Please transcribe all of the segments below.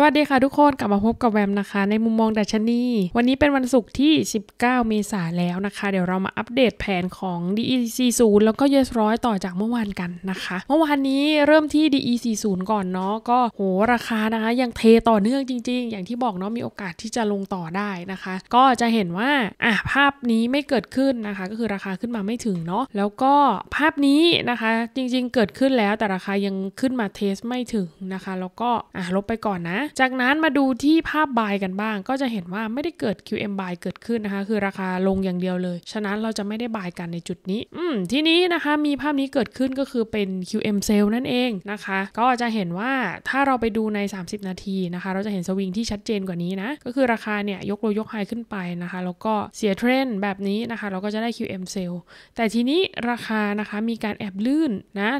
สวัสดีค่ะทุกคน กลับมาพบกับแวมนะคะในมุมมองดัชนีวันนี้เป็นวันศุกร์ที่ 19 เมษายนแล้วนะคะ เดี๋ยวเรามาอัปเดตแผนของ DEC 0แล้วก็ e s ร้อยต่อจากเมื่อวานกันนะคะเมื่อวานนี้เริ่มที่ DEC 0ก่อนเนาะก็โหราคานะคะยังเทต่อเนื่องจริง ๆ อย่างที่บอกเนาะมีโอกาสที่จะลงต่อได้นะคะ ก็จะเห็นว่าอ่ะภาพนี้ไม่เกิดขึ้นนะคะ ก็คือราคาขึ้นมาไม่ถึงเนาะแล้วก็ภาพนี้นะคะจริงๆ เกิดขึ้นแล้ว แต่ราคายังขึ้นมาเทสไม่ถึงนะคะ แล้วก็อ่ะลบไปก่อนนะจากนั้นมาดูที่ภาพบายกันบ้างก็จะเห็นว่าไม่ได้เกิด QM บายเกิดขึ้นนะคะ คือราคาลงอย่างเดียวเลย ฉะนั้นเราจะไม่ได้บายกันในจุดนี้ อืมทีนี้นะคะมีภาพนี้เกิดขึ้นก็คือเป็น QM s e l l นั่นเองนะคะก็จะเห็นว่าถ้าเราไปดูใน 30 นาทีนะคะ เราจะเห็นสวิงที่ชัดเจนกว่านี้นะก็คือราคาเนี่ยยกโลยกไฮขึ้นไปนะคะแล้วก็เสียเทรนด์แบบนี้นะคะ เราก็จะได้ QM s e l l แต่ทีนี้ราคานะคะมีการแอบลื่นนะ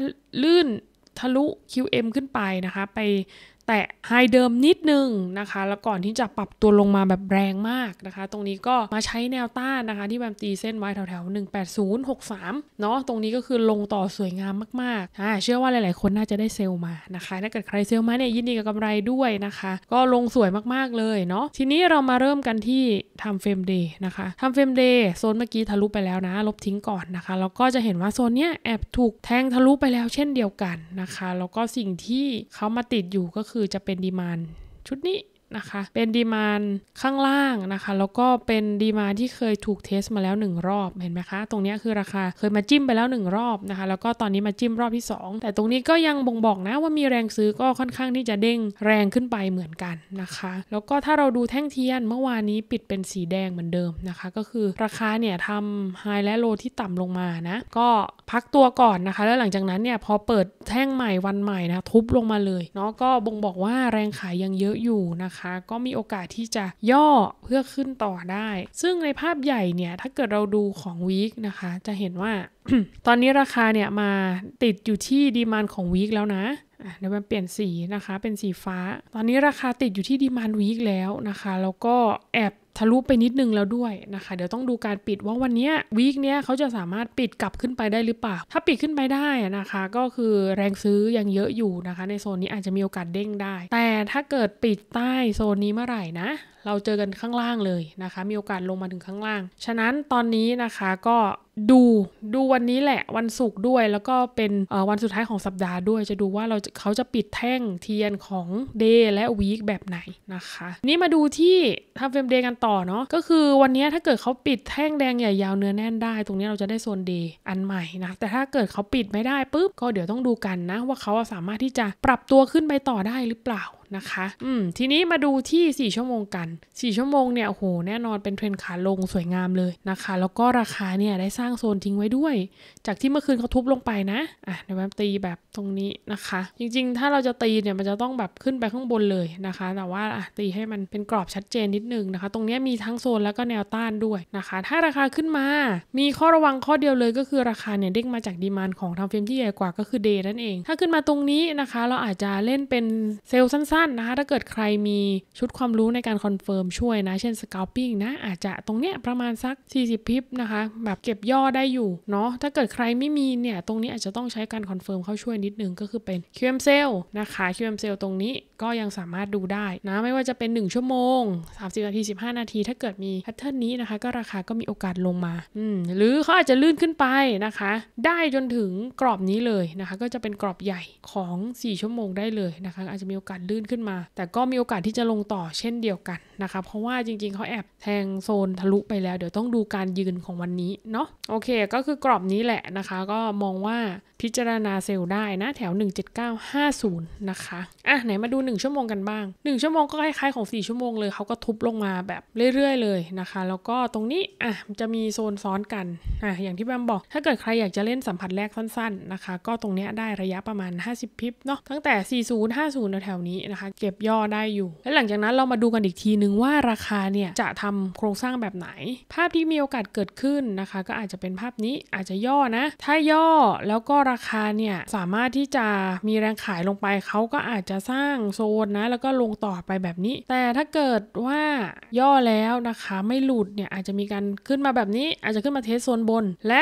ลื่นทะลุ QM ขึ้นไปนะคะ ไปแตะไฮเดิมนิดนึงนะคะ แล้วก่อนที่จะปรับตัวลงมาแบบแรงมากนะคะ ตรงนี้ก็มาใช้แนวต้านนะคะ ที่แบมตีเส้นไว้แถวๆ18063เนาะตรงนี้ก็คือลงต่อสวยงามมากๆอ่าเชื่อว่าหลาย ๆคนน่าจะได้เซล์มานะคะถ้าเกิดใครเซล์มาเนี่ยยินดีกับกำไรด้วยนะคะ ก็ลงสวยมากๆเลยเนาะทีนี้เรามาเริ่มกันที่ทำเฟรมเดย์นะคะทำเฟรมเดย์โซนเมื่อกี้ทะลุไปแล้วนะ ลบทิ้งก่อนนะคะแล้วก็จะเห็นว่าโซนเนี้ยแอบถูกแทงทะลุไปแล้วเช่นเดียวกันนะคะแล้วก็สิ่งที่เขามาติดอยู่ก็คือือจะเป็นดีมาน ชุดนี้นะคะเป็นดีมานข้างล่างนะคะ แล้วก็เป็นดีมานที่เคยถูกเทสมาแล้ว 1 รอบเห็นไหมคะตรงนี้คือราคาเคยมาจิ้มไปแล้ว 1 รอบนะคะ แล้วก็ตอนนี้มาจิ้มรอบที่ 2 แต่ตรงนี้ก็ยังบ่งบอกนะว่ามีแรงซื้อก็ค่อนข้างที่จะเด้งแรงขึ้นไปเหมือนกันนะคะ แล้วก็ถ้าเราดูแท่งเทียนเมื่อวานนี้ปิดเป็นสีแดงเหมือนเดิมนะคะ ก็คือราคาเนี่ยทำไฮและโลที่ต่ำลงมานะก็พักตัวก่อนนะคะ แล้วหลังจากนั้นเนี่ยพอเปิดแท่งใหม่วันใหม่นะทุบลงมาเลยเนาะก็บ่งบอกว่าแรงขายยังเยอะอยู่นะคะคะก็มีโอกาสที่จะย่อเพื่อขึ้นต่อได้ ซึ่งในภาพใหญ่เนี่ยถ้าเกิดเราดูของวีคนะคะ จะเห็นว่าตอนนี้ราคาเนี่ยมาติดอยู่ที่ดีมานของวีคแล้วนะเดี๋ยวมันเปลี่ยนสีนะคะ เป็นสีฟ้า ตอนนี้ราคาติดอยู่ที่ดีมานวีคแล้วนะคะ แล้วก็แอบทะลุไปนิดนึงแล้วด้วยนะคะเดี๋ยวต้องดูการปิดว่าวันนี้วีคเนี้ยเขาจะสามารถปิดกลับขึ้นไปได้หรือเปล่าถ้าปิดขึ้นไปได้นะคะ ก็คือแรงซื้อยังเยอะอยู่นะคะ ในโซนนี้อาจจะมีโอกาสเด้งได้ แต่ถ้าเกิดปิดใต้โซนนี้เมื่อไหร่นะเราเจอกันข้างล่างเลยนะคะ มีโอกาสลงมาถึงข้างล่าง ฉะนั้นตอนนี้นะคะก็ดูดูวันนี้แหละวันศุกร์ด้วยแล้วก็เป็นวันสุดท้ายของสัปดาห์ด้วยจะดูว่าเราเขาจะปิดแท่งเทียนของเดย์และวีคแบบไหนนะคะนี่มาดูที่ทำเฟรมเดย์กันต่อเนาะก็คือวันนี้ถ้าเกิดเขาปิดแท่งแดงใหญ่ยาวเนื้อแน่นได้ตรงนี้เราจะได้โซนเดย์อันใหม่นะแต่ถ้าเกิดเขาปิดไม่ได้ปุ๊บก็เดี๋ยวต้องดูกันนะว่าเขาสามารถที่จะปรับตัวขึ้นไปต่อได้หรือเปล่านะคะอืมทีนี้มาดูที่4ชั่วโมงกัน4 ชั่วโมงเนี่ยโหแน่นอนเป็นเทรนขาลงสวยงามเลยนะคะ แล้วก็ราคาเนี่ยได้สร้างโซนทิ้งไว้ด้วย จากที่เมื่อคืนเขาทุบลงไปนะอ่ะเดี๋ยวแบบตีแบบตรงนี้นะคะ จริงๆ ถ้าเราจะตีเนี่ยมันจะต้องแบบขึ้นไปข้างบนเลยนะคะ แต่ว่าอ่ะตีให้มันเป็นกรอบชัดเจนนิดนึงนะคะ ตรงนี้มีทั้งโซนแล้วก็แนวต้านด้วยนะคะ ถ้าราคาขึ้นมา มีข้อระวังข้อเดียวเลยก็คือราคาเนี่ยเด้งมาจากดีมานของทางเฟรมที่ใหญ่กว่าก็คือเดย์นั่นเอง ถ้าขึ้นมาตรงนี้นะคะ เราอาจจะเล่นเป็นเซลล์สั้นั้นนะคะถ้าเกิดใครมีชุดความรู้ในการคอนเฟิร์มช่วยนะ เช่นสกาวปิ้งนะ อาจจะตรงเนี้ยประมาณสัก 40พิบนะคะ แบบเก็บย่อได้อยู่เนาะถ้าเกิดใครไม่มีเนี่ย ตรงนี้อาจจะต้องใช้การคอนเฟิร์มเข้าช่วยนิดนึงก็คือเป็น QM c e l l นะคะ QM c e l l ตรงนี้ก็ยังสามารถดูได้นะไม่ว่าจะเป็น1ชั่วโมง30นาที15 นาที ถ้าเกิดมีแพทเทิร์นนี้นะคะ ก็ราคาก็มีโอกาสลงมาอืมหรือเขาอาจจะลื่นขึ้นไปนะคะ ได้จนถึงกรอบนี้เลยนะคะ ก็จะเป็นกรอบใหญ่ของ4ชั่วโมงได้เลยนะคะอาจจะมีโอกาสลื่นขึ้นมา แต่ก็มีโอกาสที่จะลงต่อเช่นเดียวกันนะคะเพราะว่าจริงๆเขาแอบแทงโซนทะลุไปแล้วเดี๋ยวต้องดูการยืนของวันนี้เนาะโอเคก็คือกรอบนี้แหละนะคะ ก็มองว่าพิจารณาเซลล์ได้นะแถว17950นะคะอ่ะไหนมาดู1 ชั่วโมงกันบ้าง 1 ชั่วโมงก็คล้ายๆของ 4 ชั่วโมงเลย เขาก็ทุบลงมาแบบเรื่อยๆเลยนะคะ แล้วก็ตรงนี้อ่ะจะมีโซนซ้อนกันอ่ะอย่างที่แบมบอก ถ้าเกิดใครอยากจะเล่นสัมผัสแรกสั้นๆนะคะก็ตรงนี้ได้ระยะประมาณ 50พิปเนาะ ตั้งแต่ 40 50 แถวๆนี้นะคะ เก็บย่อได้อยู่ และหลังจากนั้นเรามาดูกันอีกทีนึงว่าราคาเนี่ยจะทำโครงสร้างแบบไหน ภาพที่มีโอกาสเกิดขึ้นนะคะ ก็อาจจะเป็นภาพนี้อาจจะย่อนะ ถ้าย่อแล้วก็ราคาเนี่ยสามารถที่จะมีแรงขายลงไปเขาก็อาจจะสร้างโซนนะแล้วก็ลงต่อไปแบบนี้ แต่ถ้าเกิดว่าย่อแล้วนะคะ ไม่หลุดเนี่ยอาจจะมีการขึ้นมาแบบนี้ อาจจะขึ้นมาเทสโซนบนและ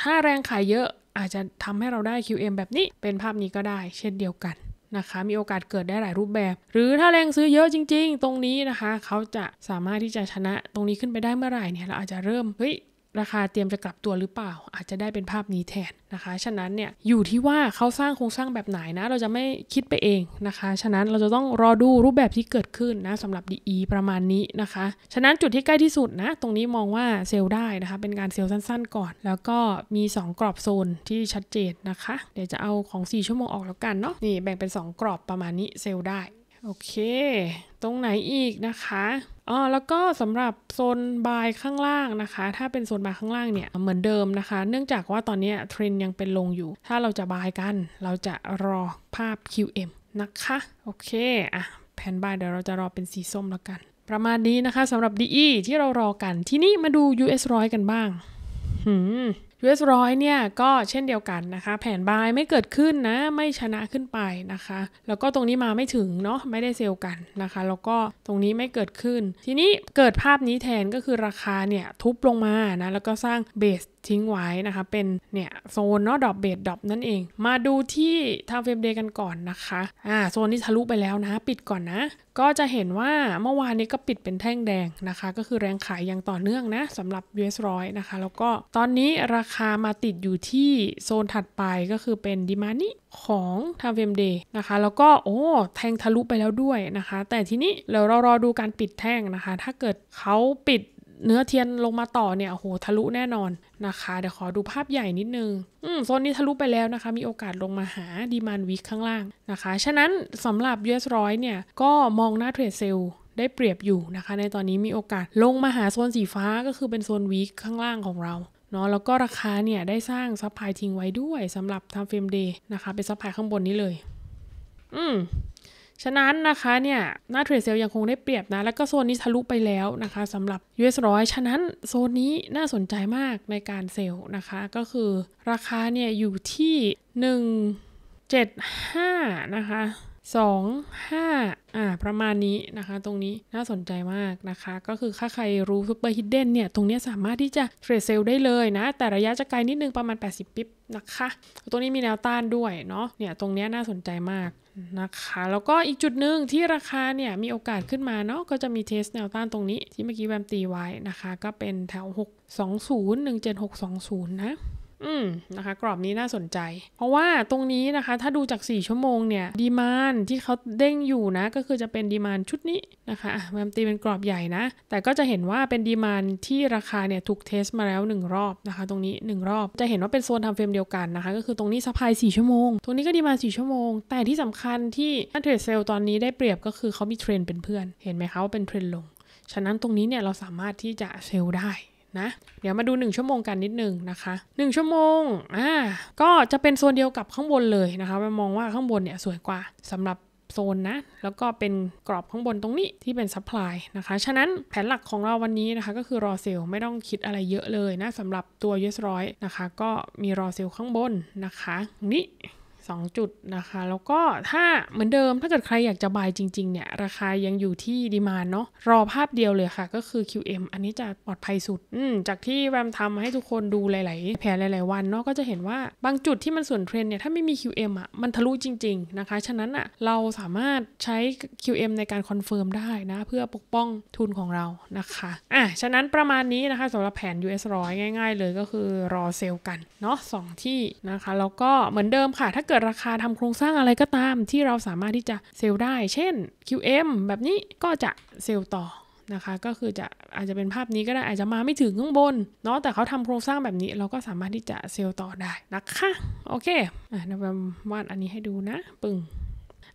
ถ้าแรงขายเยอะอาจจะทำให้เราได้ QM แบบนี้เป็นภาพนี้ก็ได้ เช่นเดียวกันนะคะ มีโอกาสเกิดได้หลายรูปแบบ หรือถ้าแรงซื้อเยอะจริง ๆ ตรงนี้นะคะเขาจะสามารถที่จะชนะตรงนี้ขึ้นไปได้เมื่อไหร่เนี่ยเราอาจจะเริ่มเฮ้ยราคาเตรียมจะกลับตัวหรือเปล่า อาจจะได้เป็นภาพนี้แทนนะคะ ฉะนั้นเนี่ยอยู่ที่ว่าเขาสร้างโครงสร้างแบบไหนนะ เราจะไม่คิดไปเองนะคะ ฉะนั้นเราจะต้องรอดูรูปแบบที่เกิดขึ้นนะสำหรับ DE ประมาณนี้นะคะฉะนั้นจุดที่ใกล้ที่สุดนะ ตรงนี้มองว่าเซลล์ได้นะคะ เป็นการเซลล์สั้นๆก่อน แล้วก็มี 2 กรอบโซนที่ชัดเจนนะคะเดี๋ยวจะเอาของ 4 ชั่วโมงออกแล้วกันเนาะนี่ แบ่งเป็น 2 กรอบประมาณนี้เซลล์ได้ โอเค ตรงไหนอีกนะคะอ๋อแล้วก็สำหรับโซนบายข้างล่างนะคะ ถ้าเป็นโซนบายข้างล่างเนี่ยเหมือนเดิมนะคะ เนื่องจากว่าตอนนี้เทรนยังเป็นลงอยู่ ถ้าเราจะบายกัน เราจะรอภาพ QM นะคะ โอเคอ่ะแผ่นบายเดี๋ยวเราจะรอเป็นสีส้มแล้วกัน ประมาณนี้นะคะสำหรับ DE ที่เรารอกันทีนี้มาดู US ร้อยกันบ้าง US ร้อยเนี่ยก็เช่นเดียวกันนะคะ แผนบายไม่เกิดขึ้นนะไม่ชนะขึ้นไปนะคะ แล้วก็ตรงนี้มาไม่ถึงเนาะไม่ได้เซลล์กันนะคะ แล้วก็ตรงนี้ไม่เกิดขึ้น ทีนี้เกิดภาพนี้แทนก็คือราคาเนี่ยทุบลงมานะแล้วก็สร้างเบสทิ้งไว้นะคะ เป็นเนี่ยโซนเนาะดอกเบสดอกนั่นเองมาดูที่ทางเฟมเดย์กันก่อนนะคะอ่าโซนนี้ทะลุไปแล้วนะปิดก่อนนะ ก็จะเห็นว่าเมื่อวานนี้ก็ปิดเป็นแท่งแดงนะคะ ก็คือแรงขายยังต่อเนื่องนะสำหรับ US ร้อยนะคะแล้วก็ตอนนี้ราคามาติดอยู่ที่โซนถัดไปก็คือเป็นดิมานิของทางเวมเดย์นะคะแล้วก็โอ้ แทงทะลุไปแล้วด้วยนะคะ แต่ทีนี้เราเรารอดูการปิดแท่งนะคะ ถ้าเกิดเขาปิดเนื้อเทียนลงมาต่อเนี่ยโหทะลุแน่นอนนะคะ เดี๋ยวขอดูภาพใหญ่นิดนึงอืมโซนนี้ทะลุไปแล้วนะคะ มีโอกาสลงมาหาดีมานวิกข้างล่างนะคะ ฉะนั้นสำหรับ US ร้อยเนี่ยก็มองหน้าเทรดเซลได้เปรียบอยู่นะคะในตอนนี้มีโอกาสลงมาหาโซนสีฟ้าก็คือเป็นโซนวีคข้างล่างของเราเนาะแล้วก็ราคาเนี่ยได้สร้างซับพลายทิ้งไว้ด้วยสำหรับทำเฟรมเดย์นะคะเป็นซับพลายข้างบนนี้เลย อืมฉะนั้นนะคะเนี่ยหน้าเทรดเซลยังคงได้เปรียบนะ แล้วก็โซนนี้ทะลุไปแล้วนะคะสำหรับ US 1 0อฉะนั้นโซนนี้น่าสนใจมากในการเซลนะคะ ก็คือราคาเนี่ยอยู่ที่ 1 7 5 นะคะ2 5อ่า ประมาณนี้นะคะ ตรงนี้น่าสนใจมากนะคะ ก็คือถ้าใครรู้ซุปเปอร์ฮิดเด้นเนี่ย ตรงนี้สามารถที่จะเทรดเซลได้เลยนะ แต่ระยะจะไกลนิดนึงประมาณ 80 ปิ๊บนะคะ ตรงนี้มีแนวต้านด้วยเนาะ เนี่ย ตรงนี้น่าสนใจมากนะคะ แล้วก็อีกจุดหนึ่งที่ราคาเนี่ย มีโอกาสขึ้นมาเนาะ ก็จะมีเทสแนวต้านตรงนี้ ที่เมื่อกี้แวมตีไว้นะคะ ก็เป็นแถว 6 2 0 1 7 6 2 0 นะอืมนะคะ กรอบนี้น่าสนใจ เพราะว่าตรงนี้นะคะถ้าดูจาก 4 ชั่วโมงเนี่ย ดีมานที่เขาเด้งอยู่นะก็คือจะเป็นดีมานชุดนี้นะคะอ่ะมันตีเป็นกรอบใหญ่นะ แต่ก็จะเห็นว่าเป็นดีมานที่ราคาเนี่ยถูกเทสมาแล้ว 1 รอบนะคะ ตรงนี้ 1 รอบจะเห็นว่าเป็นโซนทำเฟรมเดียวกันนะคะ ก็คือตรงนี้สะพาย4ชั่วโมงตรงนี้ก็ดีมาน4ชั่วโมงแต่ที่สำคัญที่อันเทรดเซลตอนนี้ได้เปรียบก็คือเขามีเทรนเป็นเพื่อน เห็นไหมคะว่าเป็นเทรนลง ฉะนั้นตรงนี้เนี่ยเราสามารถที่จะเซลได้นะเดี๋ยวมาดู 1 ชั่วโมงกันนิดนึงนะคะ 1 ชั่วโมงอ่าก็จะเป็นโซนเดียวกับข้างบนเลยนะคะมามองว่าข้างบนเนี่ยสวยกว่าสำหรับโซนนะ แล้วก็เป็นกรอบข้างบนตรงนี้ที่เป็นซัพพลายนะคะฉะนั้นแผนหลักของเราวันนี้นะคะก็คือรอเซลไม่ต้องคิดอะไรเยอะเลยนะสำหรับตัว US 100นะคะ ก็มีรอเซลข้างบนนะคะนี่2 จุดนะคะ แล้วก็ถ้าเหมือนเดิมถ้าเกิดใครอยากจะบายจริง ๆ เนี่ย ราคายังอยู่ที่ดีมานเนาะรอภาพเดียวเลยค่ะก็คือ QM อันนี้จะปลอดภัยสุดจากที่แวมทำให้ทุกคนดูหลาย ๆ แผนหลายๆวันเนาะก็จะเห็นว่าบางจุดที่มันส่วนเทรนเนี่ย ถ้าไม่มี QM อะ่ะมันทะลุจริง ๆ นะคะ ฉะนั้นอะ่ะเราสามารถใช้ QM ในการคอนเฟิร์มได้นะเพื่อปกป้องทุนของเรานะคะอ่ะฉะนั้นประมาณนี้นะคะสำหรับแผน US 100ง่ายๆเลยก็คือรอเซลล์กันเนาะสที่นะคะ แล้วก็เหมือนเดิมค่ะถ้าเกิดิดราคาทำโครงสร้างอะไรก็ตามที่เราสามารถที่จะเซลล์ได้ เช่น QM แบบนี้ก็จะเซลล์ต่อนะคะ ก็คือจะอาจจะเป็นภาพนี้ก็ได้อาจจะมาไม่ถึงข้างบน เนาะแต่เขาทำโครงสร้างแบบนี้เราก็สามารถที่จะเซลล์ต่อได้นะคะ โอเคอ่ะเราวาดอันนี้ให้ดูนะ ปึ้ง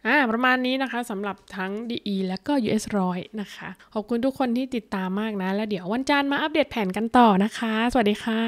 อ่าประมาณนี้นะคะสำหรับทั้ง DE และก็ US 100นะคะ ขอบคุณทุกคนที่ติดตามมากนะ แล้วเดี๋ยววันจันทร์มาอัปเดตแผนกันต่อนะคะ สวัสดีค่ะ